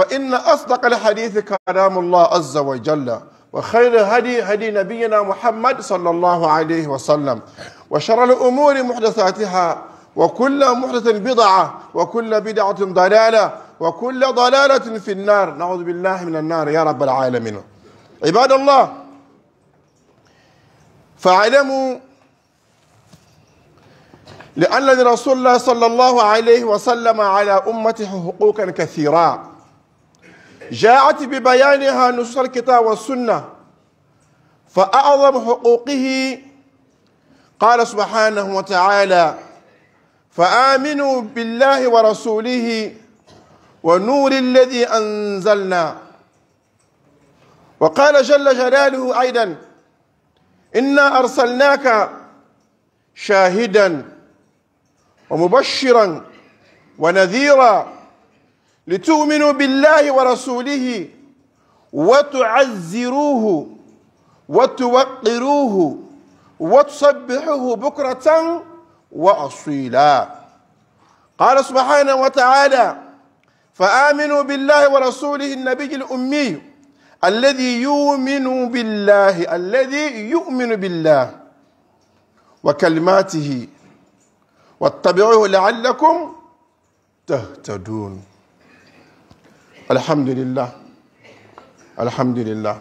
فإن أصدق الحديث كلام الله عز وجل وخير هدي هدي نبينا محمد صلى الله عليه وسلم وشر الأمور محدثاتها وكل محدث بدعة وكل بدعة ضلالة وكل ضلالة في النار نعوذ بالله من النار يا رب العالمين عباد الله فاعلموا لأن لرسول الله صلى الله عليه وسلم على أمته حقوقا كثيرة جاءت ببيانها نصوص الكتاب والسنة فأعظم حقوقه قال سبحانه وتعالى فآمنوا بالله ورسوله ونور الذي أنزلنا وقال جل جلاله أيضا إنا أرسلناك شاهدا ومبشرا ونذيرا لتؤمنوا بالله ورسوله وتعزروه وتوقروه وتسبحوه بكرة وأصيلا قال سبحانه وتعالى فآمنوا بالله ورسوله النبي الأمي الذي يؤمن بالله الذي يؤمن بالله وكلماته واتبعوه لعلكم تهتدون alhamdulillah alhamdulillah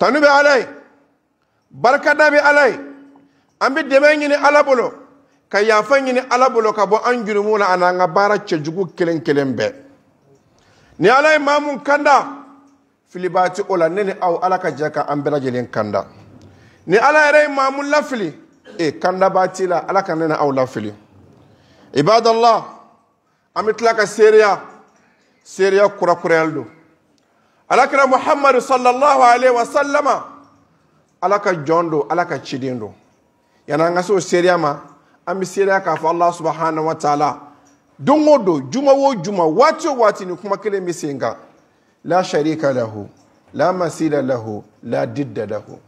tanu bɛ ala ye barikada bɛ ala ye an bɛ dɛmɛ ɲini ala bolo ka yafa ɲini ala bolo ka bɔ an jurumu na ani an ka baara cɛjugu kelen kelen bɛɛ ni ala ye maa mun kanda filibaa ti o la ne ni aw ala ka jɛ ka an bɛɛ lajɛlen kanda ni ala yɛrɛ ye maa mun lafili e kandabaa la ala ka ne ni aw lafili ibadallah an bɛ tila ka seereya. seereya kurakurayal do alakira muhammadu sallallahu alaihi wa sallama ala ka jɔn do ala ka ciden do an ka se o seereya ma an bi seereya k'a fɔ ala subahana wa taala don o don juma o juma waati o waati ni kuma kelen bi sen kan la sharika lahu la masila lahu la didda lahu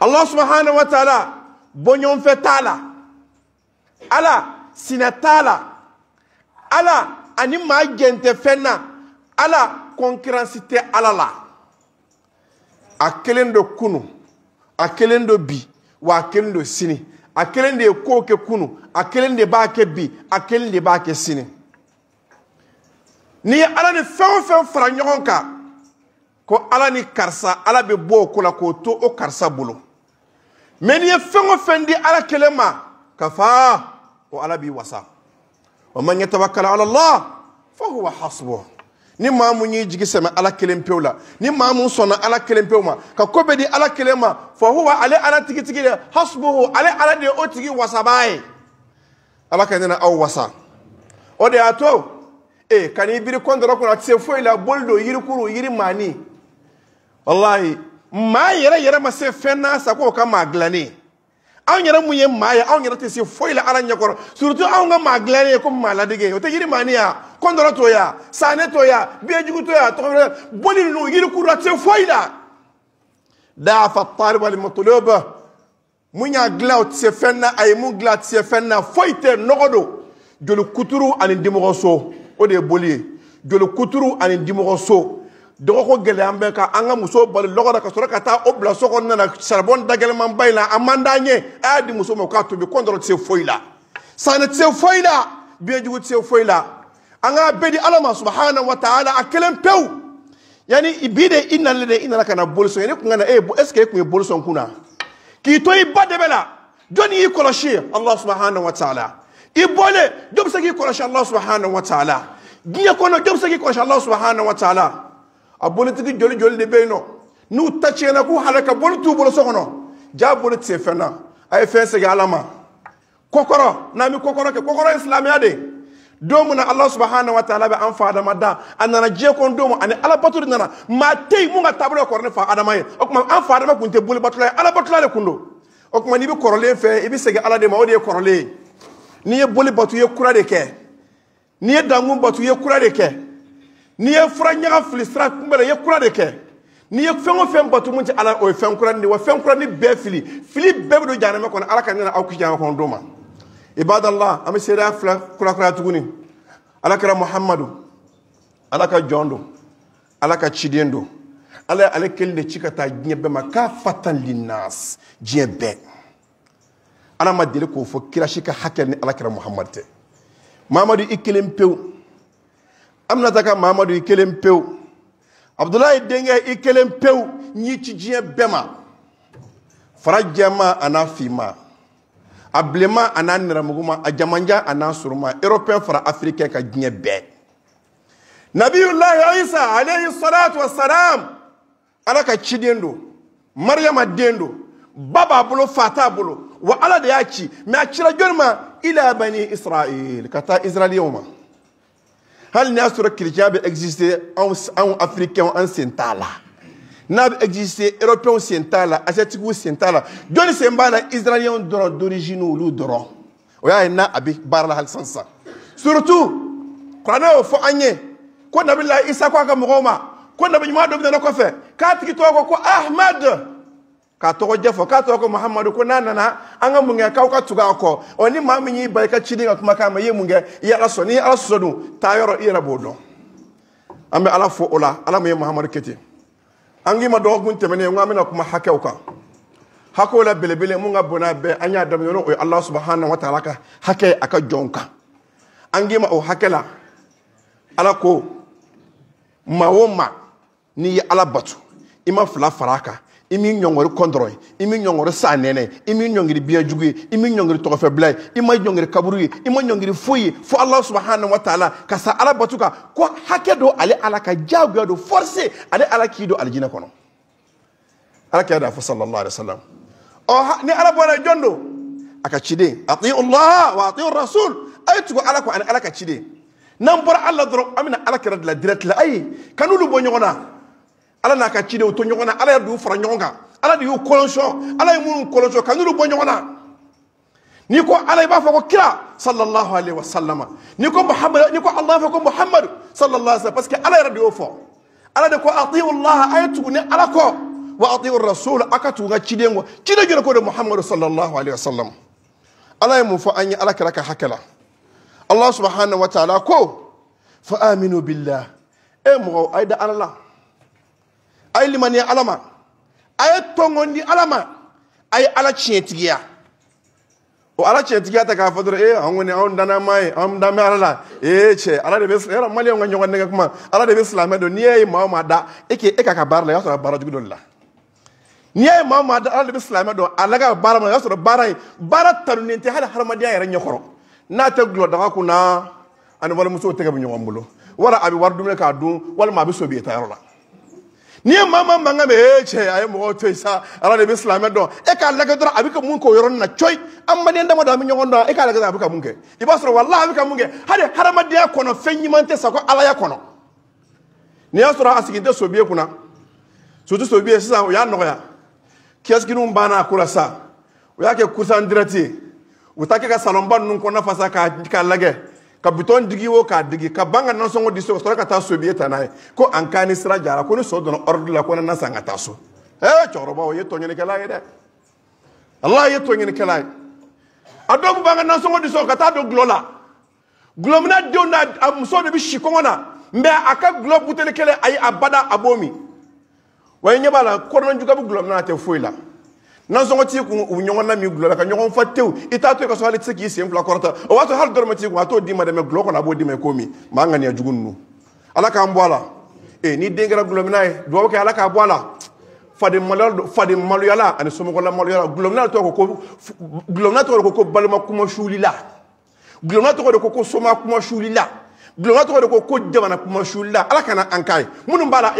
ala subahana wa taala bɔɲɔgɔnfɛ t'a la ala sinɛ t'a la ala. ani maa jɛn tɛ fɛn na ala kɔnkiransi tɛ ala la a kelen don kunu a kelen don bi wa a kelen don sini a kelen de ye kow kɛ kunu a kelen de b'a kɛ bi a kelen de b'a kɛ sini n'i ye ala ni fɛn o fɛn fara ɲɔgɔn kan ko ala ni karisa ala bɛ bɔ o ko la k'o to o karisa bolo mɛ n'i ye fɛn o fɛn di ala kelen ma ka fa o ala b'i wasa wa man yatawakkal ala Allah fa huwa ni maa mun y'i jigi sɛmɛ ala kelen pewu la ni maa mun sɔnna ala kelen pewu ma ka ko bɛɛ di ala kelen ma fa huwa ale ala tigitigi dɛ hasbuhu ale ala de ye o tigi wasabaa ye ala ka ne na aw wasa o de y'a to e ka n'i biri kɔntara kɔnɔ a tɛ se foyi la boli don yirikuru yiri maani walahi maa yɛrɛ yɛrɛ ma se fɛn n'a sago ka maa dilannen ye anw yɛrɛ mun ye maa ye anw yɛrɛ tɛ se foyi la ala ɲɛkɔrɔ surutu anw ka maa dilannen ye komi maa ladege o tɛ yirimaani ya kɔndɔrɔ to ya saanɛ to ya biɲɛjugu to ya tɔgɔ wɛrɛ bɔli ninnu yirikuru la tɛ se foyi la daafa taariba limatuloba mun y'a dilan o tɛ se fɛn na a ye mun dilan a tɛ se fɛn na foyi tɛ nɔgɔ don joli kuturu ani dimɔgɔso o de ye boli ye joli kuturu ani dimɔgɔso dɔgɔko gɛlɛya an bɛɛ kan an ka musow bali lɔgɔ la ka sɔrɔ ka taa o bila so kɔnɔna na saribɔn dagɛlɛmanba in na a man d'an ye a y'a di muso ma k'a tobi kɔn dɔrɔn tɛ se foyi la sanni tɛ se foyi la biɲɛjugu tɛ se foyi la an k'a bɛɛ di ala ma subahana wa taala a kelen pewu yanni bi de i nalen de i nana ka na boli sɔn yanni kun ka na e eh, est ce que e kun ye boli sɔn kun na k'i to i ba dɛmɛ la jɔnni y'i kɔlɔsi ala subahana wa taala i bɔlen jɔn bɛ se k'i kɔlɔsi ala subahana wa taala diɲɛ kɔnɔ jɔn bɛ se k'i kɔlɔsi ala subahana wa taala. a bolotigi joli joli de bɛ yen nɔ n'u ta tiɲɛna k'u halaka boli t'u bolo so kɔnɔ jaa boli tɛ se fɛn e na a ye fɛn segin ala ma kɔkɔrɔ n'an bɛ kɔkɔrɔ kɛ kɔkɔrɔ ye silamɛya de ye don min na ala subahana wa taala bɛ an fa adama da a nana diɲɛ kɔnɔ don min ani ala bato de nana maa tɛ yen mun ka taabolo ka kɔrɔ ni fa adama ye o tuma an fa adama tun tɛ boli batola ye ala batula de tun don o tuma n'i bɛ kɔrɔlen fɛ i bɛ segin ala de ma o de ye kɔrɔlen ye n'i ye boli bato i ye kura de kɛ n'i ye dankun bato i ye kura de kɛ n'i ye fura ɲaga fili sira kunbɛ la i ye kura de kɛ n'i ye fɛn o fɛn bato mun tɛ ala o ye fɛn kurani de ye wa fɛn kurani bɛɛ fili fili bɛɛ bɛ don jahanama kɔnɔ ala ka ne na aw kisi jahanama kɔnɔ don ma ibadala an bɛ seereya fila kura tuguni ala kɛra muhamadu ala ka jɔn don ala ka ciden don ala ye ale kelen de ci ka taa diɲɛ bɛɛ ma k'a fatan linnas diɲɛ bɛɛ ala ma deli k'o fɔ kirasi ka hakɛ ni ala kɛra muhammadu tɛ mamadu i kelen pewu aminata ka mahamadu i kelen pewu abudulayi denkɛ i kelen pewu ɲi ci diɲɛ bɛɛ ma fara jɛma a n'a finma a bilenma a n'a nɛrɛmuguma a jamanja a n'a suruma erɔpiyɛn fara afirikɛ ka diɲɛ bɛɛ nabiyulahi isa alayhi salatu wasalam ala ka ciden don mariyama den don ba b'a bolo fa t'a bolo wa ala de y'a ci mɛ a cira jɔnni ma ila bani israil ka taa israiliyɛw ma hali n'a sɔrɔ chrétien bɛ existe en anw en an sen t'a la n'a bɛ existe européens sen t'a la asiatiques sen t'a la jɔnni israéliens d'origine olu la ah, surtout kuranɛ y'o fɔ an ye ko a ka mɔgɔw ma k'a tɔgɔ jɛ fɔ k'a tɔgɔ ko mahamadu ko n'a nana an ka mun kɛ k'aw ka tugu a kɔ ɔ ni maa min y'i ba i ka ciden ka kumakan ma i ye mun kɛ i ye ala sɔn n'i ye ala sɔsɔ dun taa yɔrɔ i yɛrɛ b'o dɔn an bɛ ala fo o la ala mun ye mahamadu kɛ ten an k'i ma dɔgɔkun tɛmɛnen n k'an bɛna kuma hakɛw kan hakɛw la belebele mun ka bon n'a bɛɛ an y'a daminɛ n'o ye ala subahana wa taala ka hakɛ a ka jɔnw kan an k'i ma o hakɛ la ala ko maa o maa n'i ye ala bato i ma fila far'a kan i m'i ɲɔngɔri kɔndɔrɔ ye i m'i ɲɔngɔri san nɛnɛ i m'i ɲɔngiri biɲɛjugu ye i m'i kaburu ye i ma fo ala subahana wa taala ka sa ala bato ko hakɛ ale ala ka diyagoya do forse ale ala k'i do alijinɛ kɔnɔ ala kɛra d'a fɔ sallallahu alaihi wa sallam ni ala bɔra jɔn do a ka allah wa ati'u rasul a ala kɔ ala ka ciden n'an bɔra ala dɔrɔn ala kɛra de direct la ayi kan'olu bɔ ɲɔgɔn ala n'a ka ci cidenw to ɲɔgɔn na ala yɛrɛ de y'u fara ɲɔgɔn kan ala de y'u kɔlɔnsɔn ala ye minnu kɔlɔnsɔn ka n'olu bɔ ɲɔgɔn na n'i ko ala i b'a fɔ ko kira sallallahu alaihi wa sallama n'i ko muhamadu n'i ko ala fɔ ko muhamadu sallallahu alaihi wa sallam parce que ala yɛrɛ de y'o fɔ ala de ko atiiwu allah a ye tugu ni ala kɔ wa atiiwu rasul a ka tugu n ka ciden kɔ ciden jɔn ko de muhamadu sallallahu alaihi wa sallam ala ye mun fɔ an ye ala kɛra ka hakɛ la allah subhanahu wa taala ko fa aminu billah e mɔgɔw a ye da ala la. a limani alama ala ma alama ye ala ma o ala tiɲɛtigiya ta k'a fɔ e ee eh, anw on dana mai ye anw dan ala e ee cɛ ala de bɛ yɔrɔ maliyɛnw ngon ngon nga kuma ala de bɛ silamɛ don n'i y'a mama da e k'e e ka ka barla la i b'a sɔrɔ a baara jugu dɔ de la n'i y'a ye maa o da ala de bɛ silamɛ dɔn a laga baara ma o y'a sɔrɔ baara in baara tanunen tɛ hali hadamadenya yɛrɛ ɲɛkɔrɔ n'a tɛ gulɔdaga kunna ani walimusow tɛgɛ bɛ ɲɔgɔn bolo wala abi war wari dumuni k'a dun wala ma bi so bi ta yɔrɔ la n'i mama maa maa eche eh, ay eh, mo cɛ to yen sa ala ne bɛ silamɛ dɔn e k'a lajɛ dɔrɔn a bɛ mun k'o yoron na choy an ne ndama da mi bɛ do e k'a lajɛ dɔrɔn a mun ke ibasro e wallahi abika walahi a bɛ ka mun kɛ hali hadamadenya kɔnɔ fɛn ɲuman tɛ sa ko alaya kɔnɔ nin y'a sɔrɔ a sigilen tɛ sobiye kunna sotu sobiye sisan o y'a nɔgɔya kiyasikiniw banna a ko kula sa wa y'a kɛ kurusa dirɛti ye t'a kɛ ka salɔnba ninnu kɔnɔna fasa k'a ka lajɛ ka bitɔn digi wo k'a digi ka ban ka nasɔngɔ di so ka sɔrɔ ka taa so bi e ta n'a ye ko an ka ni sira jara ko ni so donna ɔrɔdi la ko ne na san ka taa so ee cɛkɔrɔba o ye tɔɲɔlikɛla ye dɛ ala ye tɔɲɔlikɛla ye a dɔw b'an ka nasɔngɔ di so ka taa don gulɔ la gulɔmina denw na a muso de bi si kɔngɔ na mɛ a ka gulɔ buteli kelen ayi abada a b'o min wa i ɲɛ b'a la kɔnɔna juga bɛ gulɔmina a tɛ foyi la nansɔngɔ t'i kun u ɲɔgɔn na min gulɔ la ka ɲɔgɔn fa tewu i to yen ka sɔrɔ hali tɛ se o b'a sɔrɔ hali t'i kun a d'i ma dɛ mɛ gulɔ kɔnɔ a b'o d'i ma i ko min maa ŋaniya ala k'an bɔ a ni den kɛra gulɔmina ye duwawu kɛ ala k'a bɔ e, e. a la faden maloya faden maloyala ani somɔgɔla maloyala gulɔmina tɔgɔ ko gulɔmina tɔgɔ de ko ko balima kuma suulila gulɔmina tɔgɔ de ko ko soma kuma suulila gulɔmina tɔgɔ de ko ko jamana kuma suulila ala kana an k'a ye minnu b'a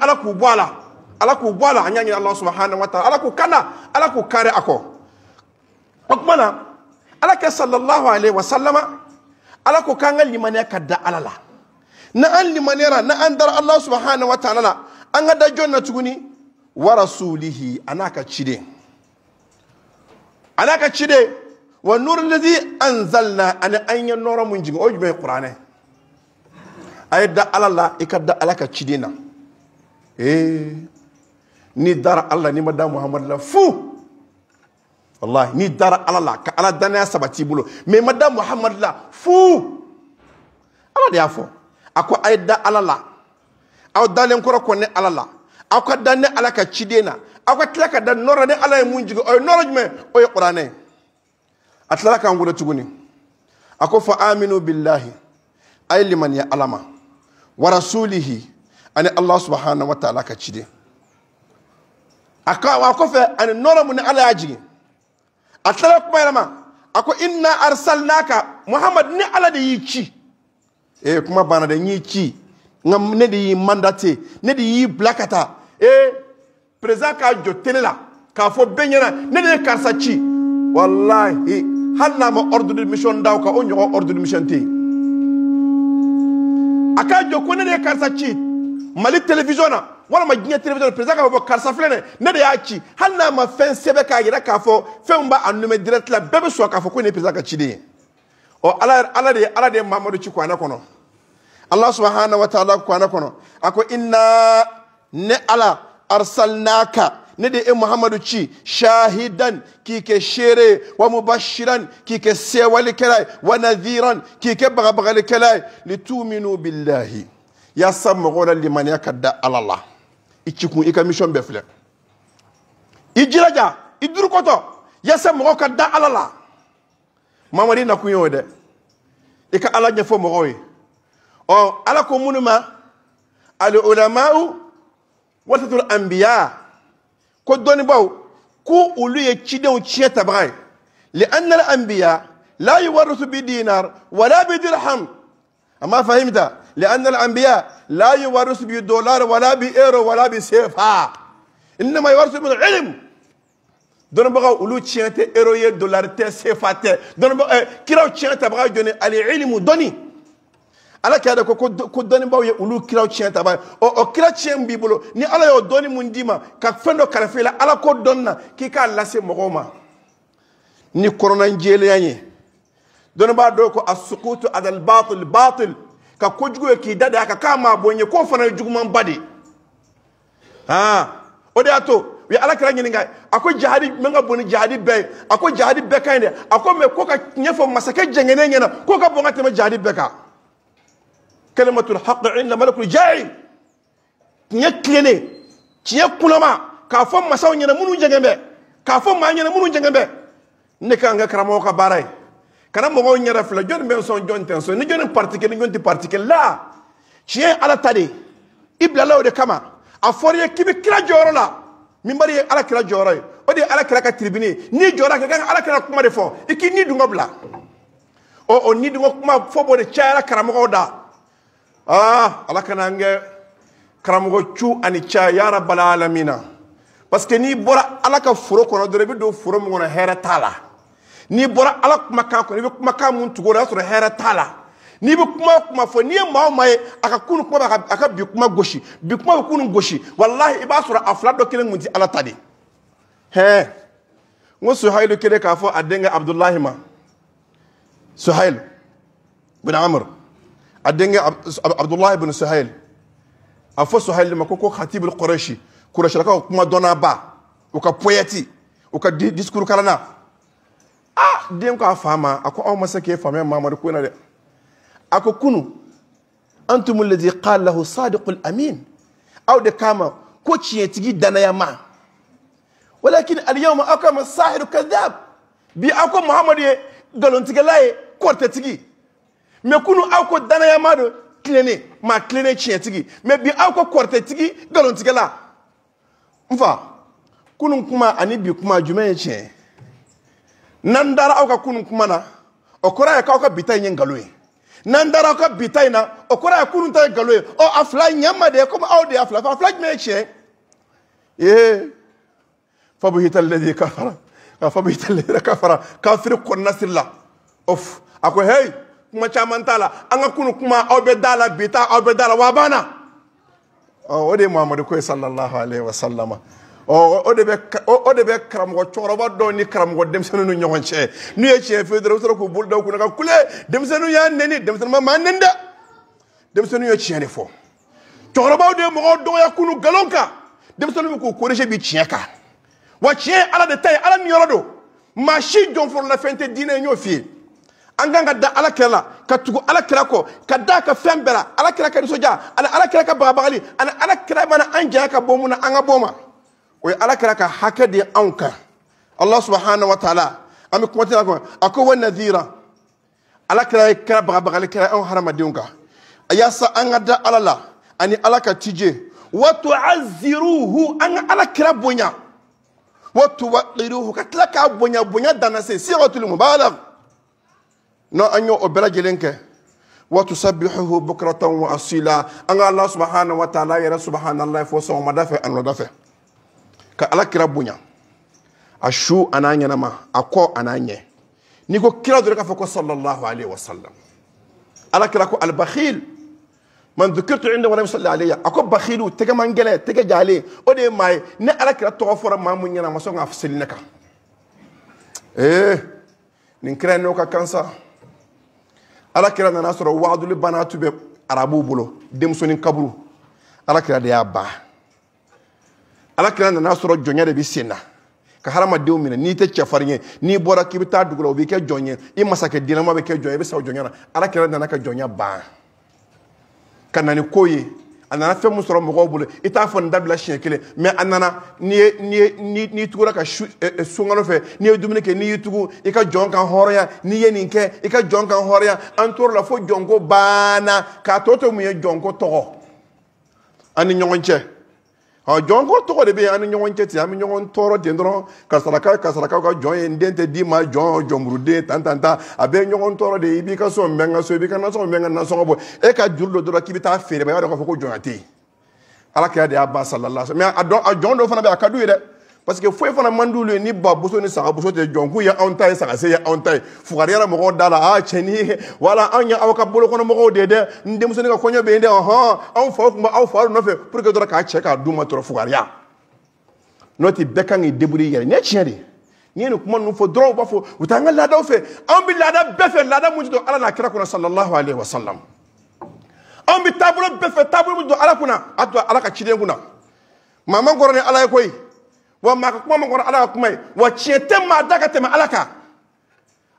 ala k'u bɔ ala k'u bɔ a la an y'a ɲini ala subahana wa taala ala k'u kana ala k'u kari a kɔ o tuma na ala kɛ sallallahu alaihi wa sallama ala ko k'an ka limaniya ka da ala la na an limaniyara na an dara ala subahana wa taala la an ka da jɔn na tuguni wa a n'a ka ciden a n'a ka ciden wa nuru lazi anzalna ani an ye nɔrɔ mun jigin o jumɛn ye kuranɛ a ye da ala la i ka da ala ka ciden na ee eh. ni dara Allah ni madame Muhammad la fou wallahi ni dara Allah la ka Allah dana sabati bulo mais madame Muhammad la fou Allah dia y'a fɔ a ko da Ala la aw dalen ko kɔni Allah la aw ka Allah ka ciden na aw ka tila ka ne Allah ye mun o ye nɔrɔ o ye kuranɛ ye a tilala tuguni a fa aminu billahi ay liman ya alama wa rasulihi ani Allah subhanahu wa ta'ala ka ciden a kɔfɛ ani nora mun ni ala y'a jigi a tilala kuma inna arsalnaka muhammad ni ala de y'i ci ee eh, kuma bana de y'i ci ne de y'i mandate ne de y'i blakata e eh, taa k'a jo telela k'a fo benyana ne de ye karisa ci walahi ma ordre de mission d'aw ka o ɲɔgɔn ordre de mission te aka a k'a ko ne de ye karisa mali television na walama diɲɛ télévision président k'a fɔ ko karisa filɛ nin ne de y'a ci hali n'a ma fɛn sɛbɛn k'a yira k'a fɔ fɛn min b'a nommer direct la bɛɛ bɛ sɔn k'a fɔ ko nin ye président ka ciden ye ɔ ala ala de ala de ye mamadu ci kuranɛ kɔnɔ ala subahana wa taala kuranɛ kɔnɔ a ko inna ne ala arsalnaka ne de e muhamadu ci shahidan k'i kɛ seere ye wa mubashiran k'i kɛ sewalikɛla ye wa nadhiran k'i kɛ bagabagalikɛla ye lituminu billahi yaasa mɔgɔw la limaniya ka da ala la i ci kun i ka mission bɛɛ filɛ i jilaja i durukɔtɔ yasa mɔgɔw ka da ala la mamadi nakun y'o dɛ i ka ala ɲɛfɔ mɔgɔw ye ɔ ala ko minnu ma ali ulamau wasatul anbiya ko dɔnnibaw ko olu ye cidenw tiɲɛ tabaga ye li al anbiya la yuwarisu bi dinar wala bi dirham amma fahimta لأن الأنبياء لا يورث بدولار ولا بإيرو ولا بسيفا إنما يورث من علم دون بغا أولو تشينت إيرو يه دولار تي سيفا تي دون بغا إيه، كيراو تشينت بغا جوني على علم دوني ألا كيادا كو كو دوني باو يه أولو كيراو تشينت بغا أو أو كيرا تشين بيبولو ني ألا يو دوني من ديما كفندو كالفيلا ألا كو دوننا كي كا لاسي مغوما ني كورونا نجيلياني يعني. دون بغا دوكو السقوط على الباطل باطل, ka kojugu ye k'i da da a kan k'a maa bɔ n k'o fana ye jugumanba de ye han o de y'a to u ye alakira ɲininka a ko jihadi min ka bon ni jihadi bɛɛ ye a ko jihadi bɛɛ ka ɲi dɛ a ko mɛ ko ka ɲɛfɔ masakɛ jɛngɛnen ɲɛna k'o ka bon ka tɛmɛ jihadi bɛɛ kan kalimatul haqq inda malakul jahi tiɲɛ tilenen tiɲɛ kunama k'a fɔ masaw ɲɛna minnu jɛngɛn bɛ k'a fɔ maa ɲɛna minnu jɛngɛn bɛ ne ka kan ka karamɔgɔ ka baara ye kana mɔgɔw yɛrɛ filɛ jɔnni bɛ sɔn jɔnni tɛ sɔn ni jɔnni parti kɛ ni tɛ parti kɛ la tiɲɛ ala ta de i bilala o de kama a fɔra i ye k'i bɛ kira jɔyɔrɔ la min ye ala kira jɔyɔrɔ ye o de ye ala kira ka tiribini n'i jɔra ka kan ala kira kuma de fɔ i k'i ni dungo bila ɔ o ni dungo kuma fɔ b'o de cayara karamɔgɔw da aa ala kana an kɛ karamɔgɔ cu ani caya yaara bala alamina parce que n'i bɔra ala ka foro kɔnɔ dɔrɔn i bɛ don foro min kɔnɔ hɛrɛ t'a la. n'i bɔra ala kumakan kɔnɔ i bɛ kumakan mun tugu o la o y'a sɔrɔ hɛrɛ t'a la n'i bɛ kuma o kuma fɔ n'i ye maa o maa ye a ka kunu kuma b'a a ka bi kuma gosi bi kuma bɛ kunu gosi walahi i b'a sɔrɔ a fila dɔ kelen tun tɛ ala ta de hɛn n ko suhayilu kelen k'a fɔ a denkɛ abudulahi ma suhayilu bin amadu a denkɛ abudulahi bin suhayilu a fɔ suhayilu ma ko ko hatibul kɔrɔsi kɔrɔsilakaw kuma dɔnna ba u ka poyɛti u ka disikurukalanna. ah dem ko afama ako aw masake fama mamadu ko na de ako kunu antumul ladhi qala sadiqul amin aw de kama ko ciye tigi dana ma walakin al yawma akama sahiru kadhab bi ako muhammadu ye galon ye korte tigi me kunu aw ko dana ma do kilene ma kilene ciye tigi me bi aw ko korte tigi galon tigala nfa kunu kuma ani bi kuma jumɛn ye tiɲɛ n'an dara aw ka kunun kuma na o kɔrɔ ye k'aw ka bita in ye nkalon ye n'an dara aw ka bita in na o kɔrɔ ye kunun ta ye nkalon ye ɔ a fila ɲɛma de ye komi aw de y'a fila fɔ a fila jumɛn ye tiɲɛ ee de lɛdi kafara ka fabuhita lɛdi kafara kafiri kɔnɔnasiri la ɔf a ko heyi kuma caman t'a la an ka kunun kuma aw bɛ da la bi ta aw bɛ da la wa a banna ɔ o de ye muhamadu ko ye sallallahu alaihi wa sallama. o de bɛ karamɔgɔ ni karamɔgɔ ni ɲɔgɔn cɛ n'u ye tiɲɛ f'i ye dɔrɔn u sɔrɔ k'u bolo da u kunna ka kule nɛni ma maa nɛni dɛ ye tiɲɛ de fɔ de ye mɔgɔw dɔgɔya kunu nkalon kan bɛ k'u bi tiɲɛ kan wa tiɲɛ ye ala de ta ye ala niyɔrɔ don maa si tɛ diinɛ n y'o f'i ye an kan ka da ala kɛra la ka tugu ala kɛra kɔ ka da ka fɛn bɛɛ la ala kɛra ka nisɔndiya ani ala kɛra ka bagabagali ani ala kɛra mana an janya ka bɔ mun na an ka bɔ ma وي الاكراكا حكا دي انكا الله سبحانه وتعالى امي كوتي لاكو اكو ونذيرا الاكراكا بغا بغا لكرا ان حرام ديونكا اياسا ان ادا الالا اني الاكا تيجي وتعزروه ان الاكرا بونيا وتوقروه كتلكا بونيا بونيا دانس سيره المبالغ نو انيو اوبراجيلينكا وتسبحه بكره واصيلا ان الله سبحانه وتعالى يا الله فوسو مدافع ان مدافع ka alakira kira bonya a su a n'a ɲɛnama a kɔ a n'a ɲɛ n'i ko kira dɔrɔn k'a fɔ ko sallallahu alaihi wa sallam ala ko albakhil man dhukirtu inda wa lam salli alayya a ko bakhilu tɛgɛ man gɛlɛ tɛgɛ jalen o de ye maa ye ni ala kira tɔgɔ fɔra maa mun ɲɛna a ma sɔn eh, k'a seli ne kan ee nin kira in n'o ka kan sa ala kira nana sɔrɔ waaduli banna tun bɛ arabuw bolo denmusonin kaburu ala de y'a ban alakira nana sɔrɔ jɔnya de bɛ sen na ka hadamadenw minɛ n'i tɛ cɛfarin ye n'i bɔra k'i bɛ taa dugu la o b'i kɛ jɔn ye i masakɛ diinɛma bɛ kɛ jɔn ye i bɛ sa o jɔnya na alakira nana ka jɔnya ban ka na ni ko ye a nana fɛn min sɔrɔ mɔgɔw bolo i t'a fɔ nin dabila siɲɛ kelen mɛ a nana n'i ye n'i ye n'i n'i tugura ka su ɛ sunkalo fɛ n'i ye dumuni kɛ n'i y'i tugu i ka jɔn kan hɔrɔnya n'i ye nin kɛ i ka jɔn kan hɔrɔnya an tor'o la fo jɔnko banna k'a tɔ to mun ye jɔnko tɔgɔ an ɲɔgɔn cɛ. ɔ jɔn ko tɔgɔ de bɛ yen an ni ɲɔgɔn cɛ ten an bɛ ɲɔgɔn tɔɔrɔ ten dɔrɔn karisa karisakaw ka jɔn ye n den tɛ d'i ma jɔn jɔnburuden tan tan tan a bɛ ɲɔgɔn tɔɔrɔ de ye i b'i ka so n bɛ n ka so i b'i ka nasɔngɔ n bɛ n ka nasɔngɔ bɔ e ka juru dɔ dɔrɔn k'i bɛ taa feere ma i b'a dɔn k'a fɔ ko jɔnya tɛ yen ala kɛra de y'a ba salala mɛ a ah, ah, jɔn dɔ fana bɛ a ah, ka d'u ye dɛ parce que foyi fana man d'olu ni ba boso ni saga boso tɛ jɔn k'u ye anw ta ye sagase ye anw ta ye fugariyara mɔgɔw a cɛni wala anw aw ka bolokɔnɔmɔgɔw de ye dɛ n denmusonin ka kɔɲɔ bɛ yen dɛ ɔhɔn anw faw tun bɛ aw faw pour que dɔrɔn k'a cɛ k'a d'u ma dɔrɔn fugariya n'o tɛ bɛɛ kan k'i débrouiller i yɛrɛ ye de n'i ye kuma ninnu fɔ dɔrɔn b'a fɔ u t'an ka laadaw fɛ anw bɛ laada bɛɛ fɛ laada mun tɛ don ala n'a kira kunna sallallahu alaihi wa sallam anw bɛ taabolo bɛɛ fɛ taabolo mun ala kunna a ala ka ciden kunna maa man ni ala ye koyi wa maa ka kuma ma kɔnɔ ala ka kuma ye wa tiɲɛ tɛ maa da ka tɛmɛ ala kan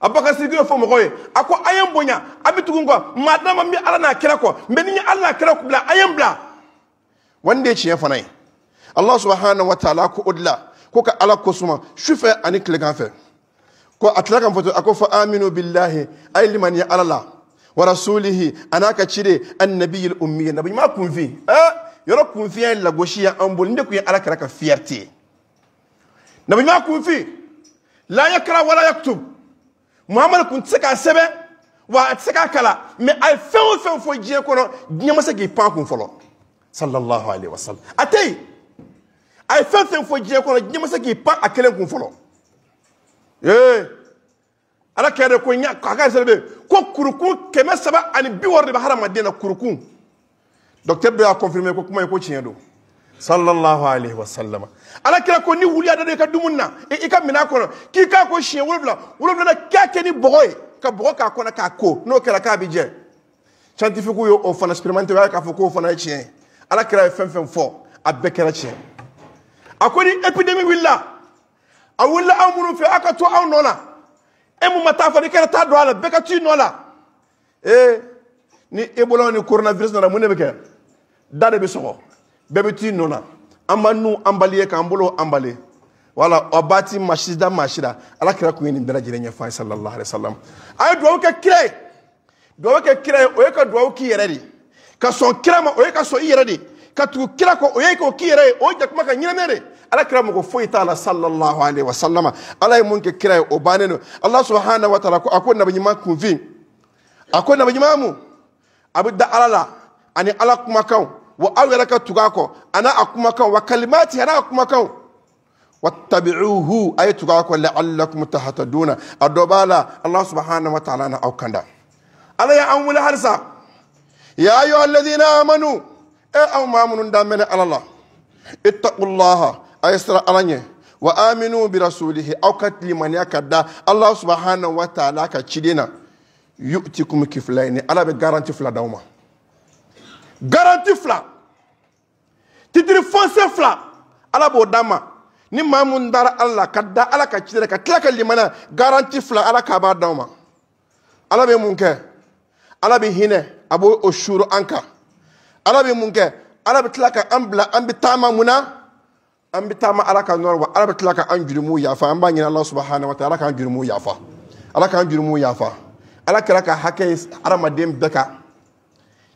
abubakar sidiki y'o fɔ ko a bonya a bɛ tugu n ala n'a kira kɔ mɛ ni n ye ala n'a kira bila a ye n bila wa nin de ye tiɲɛ wa taala ko o ko ka ala ko suma shufa ani tilegan fe ko a tila ka fɔ tuguni aminu billahi ay liman ya ala wa rasulihi anaka n'a annabiy al ummi ye nabi ɲuman eh yoro yɔrɔ kunfiya ye lagosi ye an bolo nin de ala kɛra ka fierté nabi ɲuman kun fi la yakra wala yaktub muhamadu kun tɛ se k'a sɛbɛn wa a tɛ se k'a kala mɛ a ye fɛn o fɛn fɔ diɲɛ kɔnɔ diɲɛ ma se k'i pan kun fɔlɔ sallallahu alaihi wa sallam a tɛ yen a ye fɛn fɛn fɔ diɲɛ kɔnɔ diɲɛ ma se k'i pan a kelen kun fɔlɔ ee ala kɛra de ko ɲa a ka sɛbɛn bɛ yen ko kurukun kɛmɛ saba ani bi wɔɔrɔ de bɛ hadamaden na kurukun docteur dɔ y'a confirmer ko kuma in ko tiɲɛ don. sallallahu alaihi wasallama ala kira ko ni wuli adada i ka dumuni na i ka mina kɔnɔ k'i k'a ko siɲɛ wolonwula wolonwula na k'a kɛ ni bɔgɔ ye ka bɔgɔ k'a kɔnɔ k'a ko n'o kɛra k'a bi jɛ scientifique ye o fana expérimenté o y'a k'a fɔ k'o fana ye tiɲɛ ye ala kira ye fɛn fɛn fɔ a bɛɛ kɛra tiɲɛ a ko ni épidémie wulila a wulila anw minnu fɛ aw ka to anw nɔ la e mun ma taa fɔ n'i kɛra taa don a la bɛɛ ka t'i nɔ la ee ni ebola ni coronavirus nana mun de bɛ kɛ da de bɛ sɔgɔ. bebeti nona t'i ambalie kambolo an wala obati mashida mashida ala kira kuyini ye jire nye lajɛlen sallallahu alaihi sallam ayo duwa uke kire duwa uke kire kɛ kira ye o ye ka duwawu k'i yɛrɛ ka sɔn kira ma o ye ka sɔn i ka tugu kira k'o k'i yɛrɛ ye o ye jakuma ka ɲɛnamɛ de ala kira mungu foyi taala sallallahu alaihi wa sallama ala yi mungu kira ye obanenu Allah subhana wa taala a ko nabiɲuman kunfin akwa ko nabiɲuman mun a bɛ da ala ani ala kumakao wa aw yɛrɛ ka tugu a kɔ a n'a kumakan wa kalimati a n'a kumakan wattabi'uhu a ye tugu a kɔ la'allakum tahtaduna a dɔ b'a la allah subhanahu wa ta'ala na aw kanda ala y'an wele halisa ya ayyuha alladhina amanu e aw maa minnu danbɛ ala la ittaqullaha a ye siran ala ɲɛ wa aminu bi rasulihi aw ka limaniya ka da allah subhanahu wa ta'ala ka ciden na yu'tikum kifilayni ala bɛ garanti fila d'aw ma garanti fila titiri fɔnsɛ fila ala b'o d'a ma ni maa mun dara ala la ka da ala ka ci la ka tila ka limaniya garanti fila ala k'a b'a d'aw ma ala bɛ mun kɛ ala bɛ hinɛ a b'o o suuru an kan ala bɛ mun kɛ ala bɛ tila ka an bila an bɛ taama mun na an bɛ taama ala ka nɔrɔ wa ala bɛ tila ka an jurumu yafa an b'a ɲini ala subahana wa taala ala k'an jurumu yafa ala k'an jurumu yafa ala kɛra ka hakɛ ye hadamaden bɛɛ kan.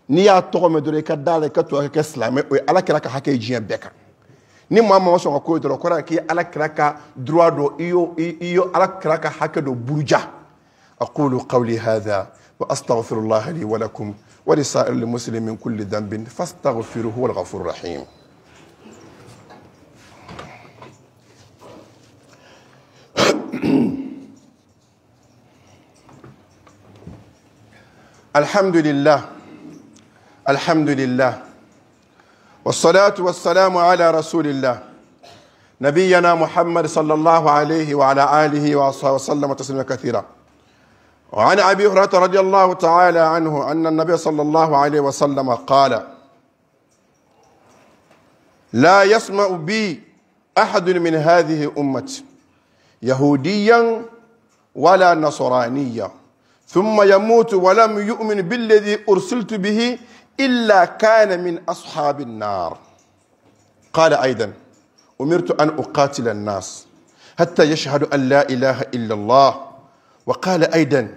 نيا تومي دوري كدالي كتو كسلامي وي على كراكا هاكي جيم بكا ني ماما وصو كوي دو كراكي على كراكا دروا ايو ايو على كراكا هاكا دو بوجا اقول قولي هذا واستغفر الله لي ولكم ولسائر المسلمين كل ذنب فاستغفروه هو الغفور الرحيم الحمد لله الحمد لله والصلاة والسلام على رسول الله نبينا محمد صلى الله عليه وعلى آله وصحبه وسلم تسليما كثيرا وعن أبي هريرة رضي الله تعالى عنه أن النبي صلى الله عليه وسلم قال لا يسمع بي أحد من هذه أمتي يهوديا ولا نصرانيا ثم يموت ولم يؤمن بالذي أرسلت به إلا كان من أصحاب النار قال أيضا أمرت أن أقاتل الناس حتى يشهدوا أن لا إله إلا الله وقال أيضا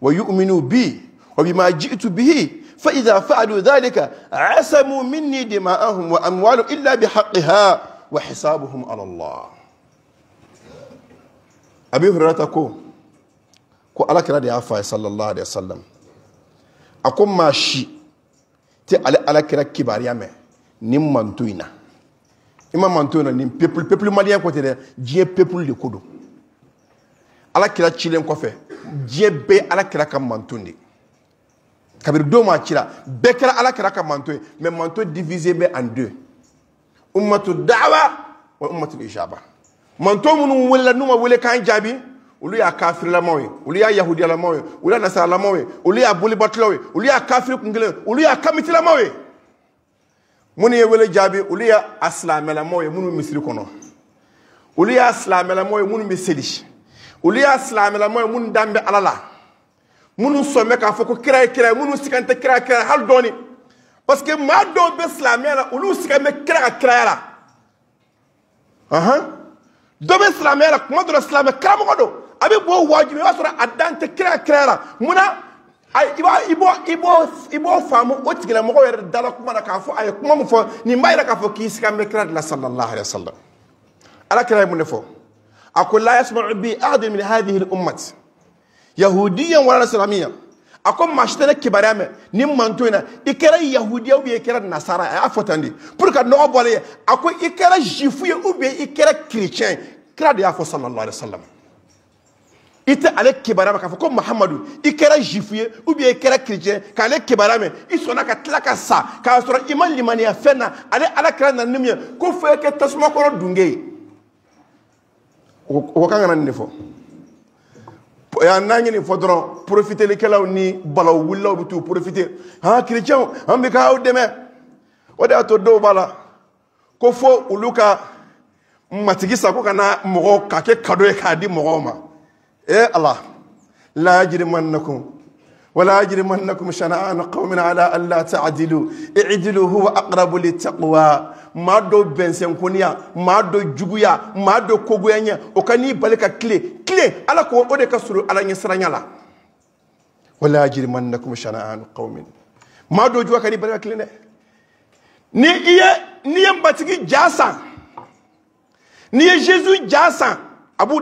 ويؤمنوا بي وبما جئت به فإذا فعلوا ذلك عسموا مني دماءهم وأموالهم إلا بحقها وحسابهم على الله أبي هريرة كو على ألاك رضي الله صلى الله عليه وسلم أكون ماشي tɛ ale alakira kibaruya mɛn nin manto in na i ma manto in na nin pepulu pepulu maliyɛn ko tɛ dɛ diɲɛ pepulu de ko don alakira cilen kɔfɛ diɲɛ bɛɛ alakira ka manto de kabiri don maa cira bɛɛ kɛra alakira ka manto ye mɛ manto divise bɛ en deux umatu da'wa wa umatu ijaba manto minnu welela n'u ma wele k'an jaabi olu y'a kafirilamɔgɔ ye olu y'a yahudiyalamɔgɔ ye olu y'a nasaralamɔgɔ ye olu y'a bolibatilɔw ye olu y'a kafiri kun kelen olu y'a kamitilamɔgɔ ye minnu ye wele jaabi olu y'a silamɛlamɔgɔ ye minnu bɛ misiri kɔnɔ olu y'a silamɛlamɔgɔ ye minnu bɛ seli olu y'a silamɛlamɔgɔ ye minnu dan bɛ ala la minnu sɔmɛ k'a fɔ ko kira ye kira ye minnu sigan tɛ kira kira hali dɔɔni parce que maa dɔw bɛ silamɛya la olu sigan bɛ kira ka kiraya la dɔ bɛ silamɛya la kuma dɔ la silamɛ karamɔgɔ don a bɛ bɔ wajibi o y'a sɔrɔ a dantɛ kira kirayara munna a i b'a i b'o i b'o i b'o faamu o tigilamɔgɔ yɛrɛ dala kuma na k'a fɔ a ye kuma min fɔ nin b'a yira k'a fɔ k'i sigi an bɛ kira de la sallallahu alaihi wa sallam ala kira ye mun de fɔ a ko la yasma'u bi ahadun min hadhihi al-ummat yahudiyyan wala nasraniyyan a ko maa si tɛ ne kibaruya mɛn nin manto in na i kɛra yahudiya ubiyɛn i kɛra nasara a y'a fɔ tan de pour que nɔgɔ bɔ ale ye a ko i kɛra zifu ye ubiyɛn i kɛra kirecɛn kira de y'a fɔ sallallahu alaihi wa sallam i tɛ ale kibaruya ma k'a fɔ ko mahamadu i kɛra zifu ye ubiyɛn i kɛra kirecɛn k'ale kibaruya mɛn i sɔnna ka tila ka sa k'a sɔrɔ i ma limaniya fɛn na ale ala kɛra nani min ye ko fo i e kɛ tasuma kɔrɔ dunge ye o ko kan ka na nin de fɔ n'an ye nin fɔ dɔrɔn porofitelikɛlaw ni balawu wulilaw bɛ t'u porofite han kirecɛnw an bɛ k'aw dɛmɛ o de y'a to dɔw b'a la ko fo olu ka matigi sago ka na mɔgɔw k'a kɛ kado ye k'a di mɔgɔw ma. E Allah! Wala jirin man na kun! Wala jirin man qawmin Allah! Allah! Ta'adilu, icidilu, huwa, aqrabuli, taɣuwa. Maa do bɛsen kunya, maa juguya, maa koguyanya, o kani bali ka tile. Tile! ko o de ka surun ala nisiranyala. Wala jirin man na kun shan'anu qawmin. Maa juwa kan'i bali ka tile Ni i ni ye mbatigi ni jesu jaasa, a b'u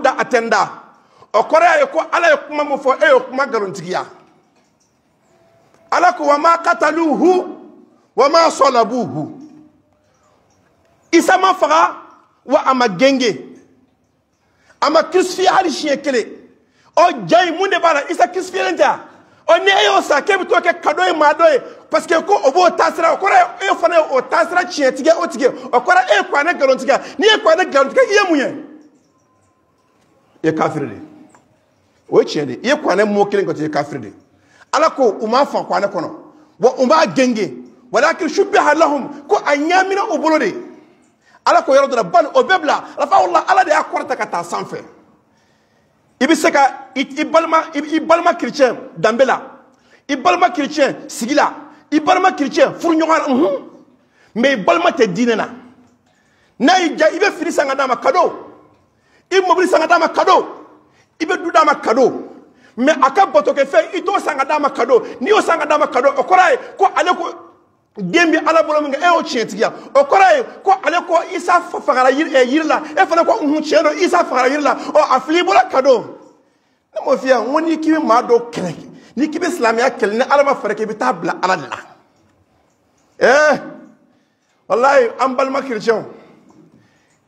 o kɔrɔ ko ala ye kuma min fɔ e y'o kuma nkalontigiya ala ko wa ma kataluhu wa ma sɔlabuhu isa ma faga wa a ma genge a ma kirisifiya hali siɲɛ kelen ɔ ja in mun de b'a la isa kirisifiyalen tɛ ɔ ni e y'o sa k'e bɛ t'o kɛ kado ye maa dɔ ye parce que ko o b'o taasira o kɔrɔ e fana e e ye o taasira tiɲɛ tigɛ o tigɛ o kɔrɔ e ye kuranɛ tigɛ n'i ye kuranɛ nkalon tigɛ i ye mun ye i ye kafiri de ye. o ye tiɲɛ de i ye kuranɛ mɔ kelen kɔ i ye kafiri de ala ko u m'a fa kuranɛ kɔnɔ wa u b'a genge wala walakin subiha lahum ko a ɲamina u bolo de ala ko yɔrɔ dɔ la bali o bɛɛ bila rafawula ala de y'a kɔrɔta ka taa sanfɛ i bɛ se ka i balima i balima kirecɛn danbe la i balima kirecɛn sigi la i balima kirecɛn furuɲɔgɔn na nhun mɛ i balima tɛ diinɛ na n'a y'i diya i bɛ fini san ka d'a ma kado i mɔbili san ka d'a ma kado. i bɛ du d'a ma kado mɛ a ka batokɛfɛn i t'o san ka d'a ma kado n'i y'o san ka d'a ma kado o kɔrɔ ye ko ale ko den bɛ ala bolo min kɛ e y'o tiɲɛtigiya e e o kɔrɔ ye ko ale ko isa fagara yiri la e fana ko nhun tiɲɛ don isa fagara yiri la ɔ a fili i bɔra kado ne m'o f'i ye n ko n'i k'i bɛ maa dɔw kɛlɛ n'i k'i bɛ silamɛya kɛlɛ ni ala ma fɛɛrɛ kɛ i bɛ taa bila ala de la ɛɛ walayi an balima kirecɛnw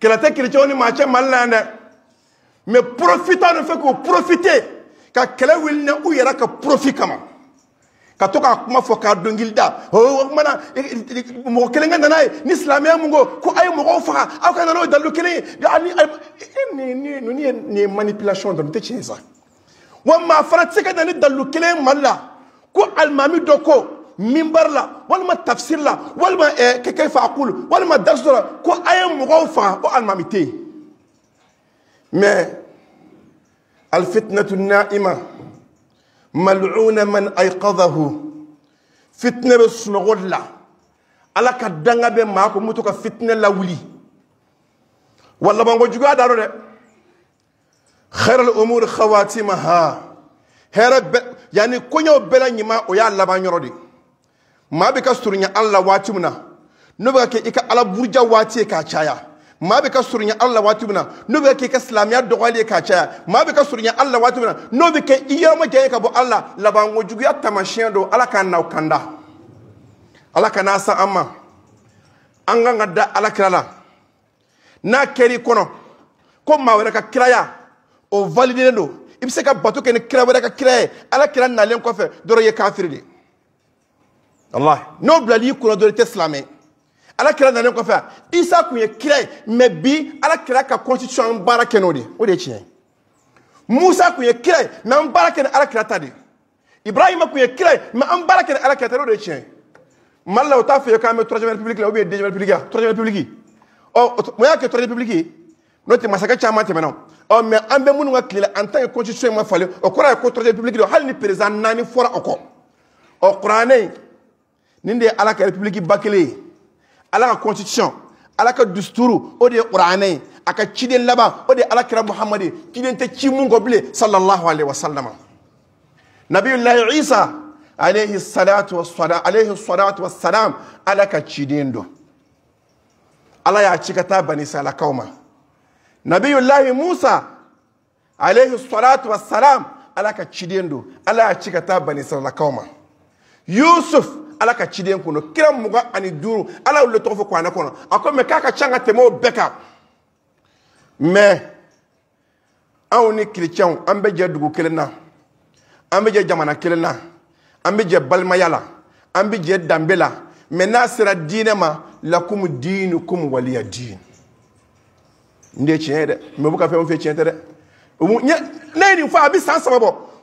kɛlɛ tɛ kirecɛnw ni maa cɛ mali la yan dɛ. mɛ porofita de fɛ k'o porofite ka kɛlɛ wuli na u yɛrɛ ka porofi kama ka to k'a oh, oh, eh, eh, eh, kuma fɔ k'a dɔnkilida o kumana mɔgɔ kelen ka nana ye ni silamɛya mun ko ko a ye mɔgɔw faga aw ka nana o dalilu kelen ye nin ye nin ye manipulation dɔrɔn o tɛ tiɲɛ sa wa maa fana tɛ se ka na ni dalilu kelen ye mali la ko alimami dɔ ko minbari la walima tafsiri la walima ɛɛ kɛkɛ faakulu walima darisi dɔ la ko a ye mɔgɔw faga o alimami tɛ yen. Mais الفتنة النائمة ملعون من man فتنة بسنغول لا ala ka danga bɛ maa ko n bɛ to ka fitinɛ lawuli wa labanko juguya da rɔ dɛ xɛrɛl umuri xawaatima ha o y'a laban yɔrɔ de maa bɛ ka surunya ala la ala buruja waati k'a caya maa bɛ ka surunya ala waati min na n'o bɛ k'i ka silamɛya dɔgɔyali ye k'a caya maa bɛ ka surunya ala waati min na n'o bɛ kɛ i yɔrɔma janya ka bɔ ala labankojuguya taamasiyɛn don ala k'an n'aw kanda ala kana san an ma an kan ka da ala kira la n'a kɛr'i kɔnɔ ko maa wɛrɛ ka kiraya o validelen don i bɛ se ka bato kɛ ni kira wɛrɛ ka kira ye ala kira nalen kɔfɛ dɔrɔn i ye kafiri de ye walahi n'o bilali i kunna dɔrɔn i tɛ silamɛ ye ala kira nalen kɔfɛ isa tun ye kira ye mɛ bi ala kira ka constitution an baara kɛ n'o de o de ye tiɲɛ musa tun ye kira ye mɛ an baara kɛ ni ala kira ta de ibrahima tun ye kira ye mɛ an baara kɛ ni ala kira ta de o de ye tiɲɛ mali la o t'a fɔ i ye k'an bɛ troisième république la ou bien deuxième république la troisième république ɔ mun y'a kɛ troisième république ye n'o tɛ masakɛ caman tɛmɛna ɔ mɛ an bɛ minnu ka tile la en tant que constitution ma falen o kɔrɔ ye ko troisième république don hali ni président naani fɔra o kɔ ɔ kuranɛ nin de ye ala ka république ba kelen ye. ala ka constitution ala ka dusturu o de ye kuranɛ a ka ciden laban o de ye alakira muhamadi ciden tɛ ci mun kɔ bilen sallallahu alaihi wasallam nabiyulahi isa alayhi salatu wassalam alayhi salatu wassalam ala ka ciden dɔ ala y'a ci ka taa bani salakaw ma nabiyulahi musa alayhi salatu wassalam ala ka ciden dɔ ala y'a ci ka taa bani salakaw ma yusuf ala ka ciden kɔnɔ kira mugan ani duuru ala y'olu tɔgɔ fɔ kuranɛ kɔnɔ a ko mɛ k'a ka can ka tɛmɛ o bɛɛ kan mɛ anw ni kirecɛnw an bɛ jɛ dugu kelen na an bɛ jɛ jamana kelen na an bɛ jɛ balimaya la an bɛ jɛ danbe la mɛ n'a sera diinɛ ma lakumu diinu kumu waliya diin n de ye tiɲɛ ye dɛ mɛ u bɛ ka fɛn o fɛn tiɲɛ tɛ dɛ ne ye nin fɔ a bɛ san saba bɔ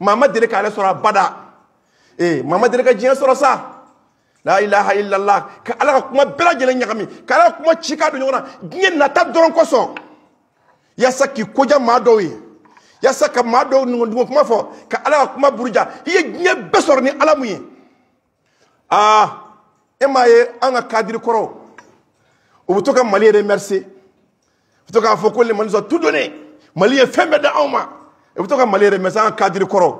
maa ma deli k'ale sɔrɔ abada ee eh, maa ma deli ka diɲɛ sɔrɔ sa la ilaha illallah ka ala ka kuma bɛɛ lajɛlen ɲagami ka ala ka kuma ci k'a don ɲɔgɔn na diɲɛ nata dɔrɔn kosɔn yaasa k'i koja maa dɔw ye yaasa ka maa dɔw nɔgɔndugun kuma fɔ ka ala ka kuma buruja i ye diɲɛ bɛɛ sɔrɔ ni ala ah, mun ye aa e m'a ye an ka kadiri kɔrɔ u bɛ to ka mali yɛrɛ mɛrise u bɛ to k'a fɔ ko le mali sɔn tu donnen mali ye fɛn bɛɛ di anw ma. i bɛ to ka mali yɛrɛ mɛ an kadiri kɔrɔ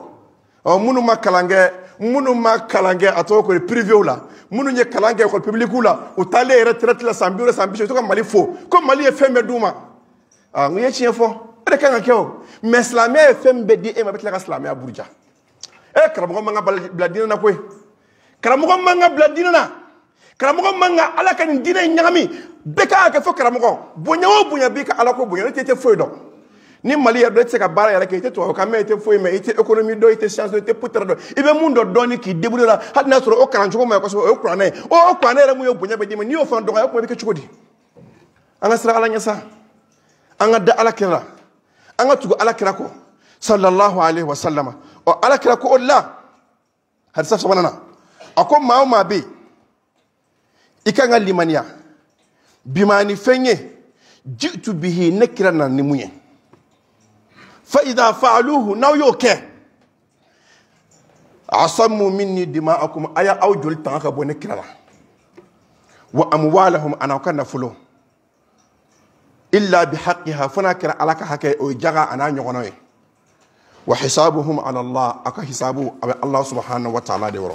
ɔ minnu ma kalan kɛ minnu ma kalan kɛ a tɔgɔ ko ye pirivew la minnu ye kalan kɛ ekɔli pibilikiw la u taalen yɛrɛ tɛrɛti la san bi wɔɔrɔ san bi seegin u bɛ to ka mali fo ko mali ye fɛn bɛɛ d'u ma aa ah, n ye tiɲɛ fɔ e de kan ka kɛ o mɛ silamɛya ye fɛn min bɛɛ di e ma i bɛ tila ka silamɛya buruja e eh, karamɔgɔ man ka bila diinɛ na koyi karamɔgɔ man ka bila diinɛ na karamɔgɔ man ka ala ka nin diinɛ in ɲagami bɛɛ kan ka kɛ fo karamɔgɔ bonya o bonya b'i ka ala ko bonya ne tɛ tɛ foyi dɔn ni mali yɛrɛ dɔ i tɛ se ka baara yɛrɛ kɛ i tɛ tubabukan mɛn i tɛ foyi mɛn i tɛ économie dɔn i tɛ science dɔn i tɛ potɛrɛ dɔn i bɛ mun dɔ dɔɔni k'i débrouiller la hali n'a sɔrɔ o kalan cogo ma ɲi kosɛbɛ o ye kuranɛ ye o o kuranɛ yɛrɛ mun ye bonya bɛ d'i ma n'i y'o fana dɔgɔya o kuma i bɛ kɛ cogo di an ka siran ala ɲɛ sa an ka da ala kira la an ka tugu ala kira kɔ sallallahu alaihi wa sallama ɔ ala kira ko o de la hadisa sabanan na a ko maa o maa bɛ yen i ka kan ka limaniya bimaani fɛn ye jitu bihi ne kira nana ni mun ye. فإذا فعلوه ناو يوكا okay عصموا مني دماءكم أيا أو جل تانك بونكرا وأموالهم أنا كنا نفلو إلا بحقها فنكر على كحكي أو جغا أنا نغنوي وحسابهم على الله أكا حسابه الله سبحانه وتعالى دورو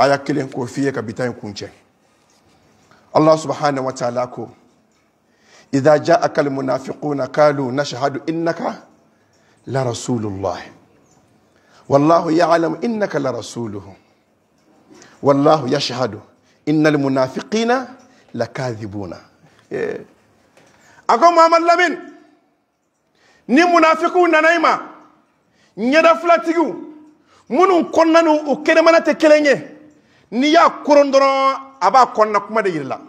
أيا كلين كوفية كبتاين كونشي الله سبحانه وتعالى كو إذا جاءك المنافقون قالوا نشهد إنك لرسول الله والله يعلم إنك لرسوله والله يشهد إن المنافقين لكاذبون أقوم أمر لمن ni munafiku nana i ma ɲɛdafilatigiw minnu kɔnɔna n'u kɛnɛmana tɛ kelen ye n'i y'a koron dɔrɔn a b'a kɔnɔna kuma de yir'i la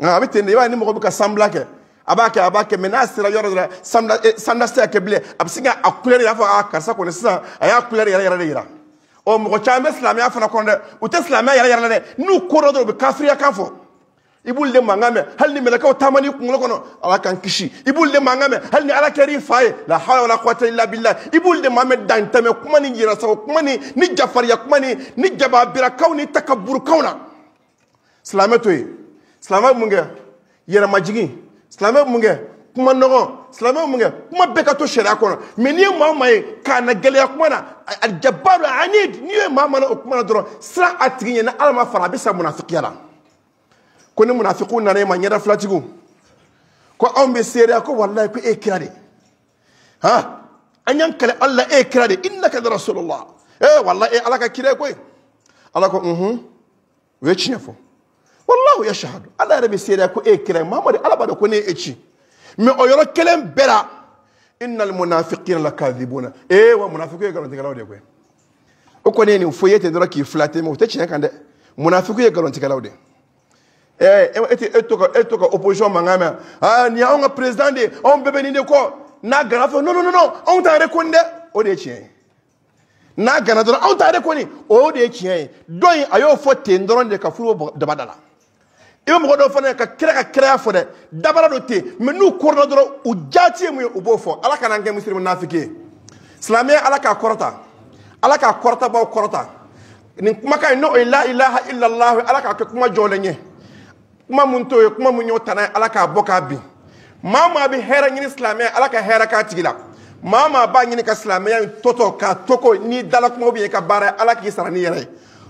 nka a bɛ ten de i b'a ye ni mɔgɔ bɛ ka sanbila kɛ a b'a kɛ a b'a kɛ mɛ n'a sera yɔrɔ dɔ la sanda tɛ eh, se ka kɛ bilen a bɛ se ka a kulɛri y'a fɔ a karisa kɔni sisan a y'a kulɛri yɛrɛ yɛrɛ de yira ɔ mɔgɔ caman bɛ silamɛya fana kɔnɔ dɛ u tɛ silamɛya yɛrɛ yɛrɛ la dɛ n'u ko dɔ dɔrɔn u bɛ kafiriya kan fɔ i b'olu de mankan mɛn hali ni mɛlɛkɛw taama n'i kunkolo kɔnɔ ala k'an kisi i b'olu de mankan mɛn hali ni ala kɛr'i fa ye la hawla wala quwwata illa billah i b'olu de mankan mɛn dantɛmɛ kuma ni yɛrɛsago kuma ni ni jafariya kuma ni ni jababirakaw ni takaburukaw na silamɛ to yen silamɛ mun kɛ yɛrɛmajigin silamɛ mun kɛ kuma nɔgɔ silamɛ mun kɛ kuma bɛɛ ka to sariya kɔnɔ mɛ n'i ye maa maa ye k'a na gɛlɛya kuma na alijabaru ani n'i ye maa maa o kuma na dɔrɔn siran a tigi ɲɛ ni ala ma fara a bɛ sa munafikiya la ko ni munafikiw nana e ma ɲɛda filatigiw ko anw bɛ seereya ko walayi ko e ye kira de ha an y'an kɛlɛ ala la e ye kira de innaka da rasulullah ee eh, walayi e ala ka kira ye koyi ala ko mhm. unhun u ye tiɲɛ fɔ wallahu yashhadu ala yɛrɛ bɛ seereya ko e ye kira ye mamadu ala b'a dɔn ko ne ye e ci mɛ o yɔrɔ kelen bɛɛ la innal munafiqina lakadhibuna ee wa munafiku ye galontigɛlaw de koyi o kɔni ye nin fɔ i ye ten dɔrɔn k'i filate mɛ o tɛ tiɲɛ kan dɛ munafiku ye galontigɛlaw de ɛɛ e tɛ e to ka e to ka opposition mankan mɛn aa nin y'anw ka président de ye anw bɛɛ bɛ nin de kɔ n'a gana fɛ non non non anw t'an yɛrɛ ko nin dɛ o de ye tiɲɛ ye n'a gana dɔrɔn anw t'an yɛrɛ ko nin o de ye tiɲɛ ye dɔ in a y'o fɔ ten dɔrɔn de ka furu dabada la. i bɛ mɔgɔ dɔw fana ka kira ka kiraya fɔ dɛ dabara dɔ tɛ yen mɛ n'u kɔrɔna dɔrɔn u jaati ye mun ye u b'o fɔ ala kana an kɛ misiri munafiki ye silamɛya ala k'a kɔrɔta ala k'a kɔrɔtabaw kɔrɔta nin kumakan in n'o ye la ilaha illallah ala k'a kɛ kuma jɔlen ɲɛ kuma mun t'o ye kuma mun y'o ta n'a ye ala k'a bɔ k'a bin maa maa bɛ hɛrɛ ɲini silamɛya ala ka hɛrɛ k'a tigi la maa maa b'a ɲini ka silamɛya in tɔtɔ k'a togo n'i dala kuma bɛ i ka baara ye ala k'i sara n'i yɛrɛ ye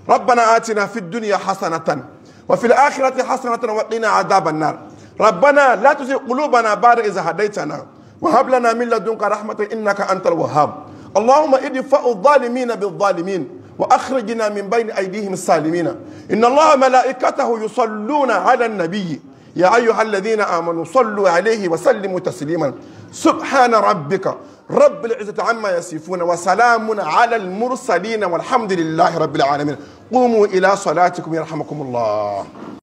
rabbana atina fi dunya hasanatan وفي الآخرة حسنة وقنا عذاب النار ربنا لا تزغ قلوبنا بعد إذا هديتنا وهب لنا من لدنك رحمة إنك أنت الوهاب اللهم ادفع الظالمين بالظالمين وأخرجنا من بين أيديهم السالمين إن الله ملائكته يصلون على النبي يا أيها الذين آمنوا صلوا عليه وسلموا تسليما سبحان ربك رب العزة عما يصفون وسلام على المرسلين والحمد لله رب العالمين قوموا إلى صلاتكم يرحمكم الله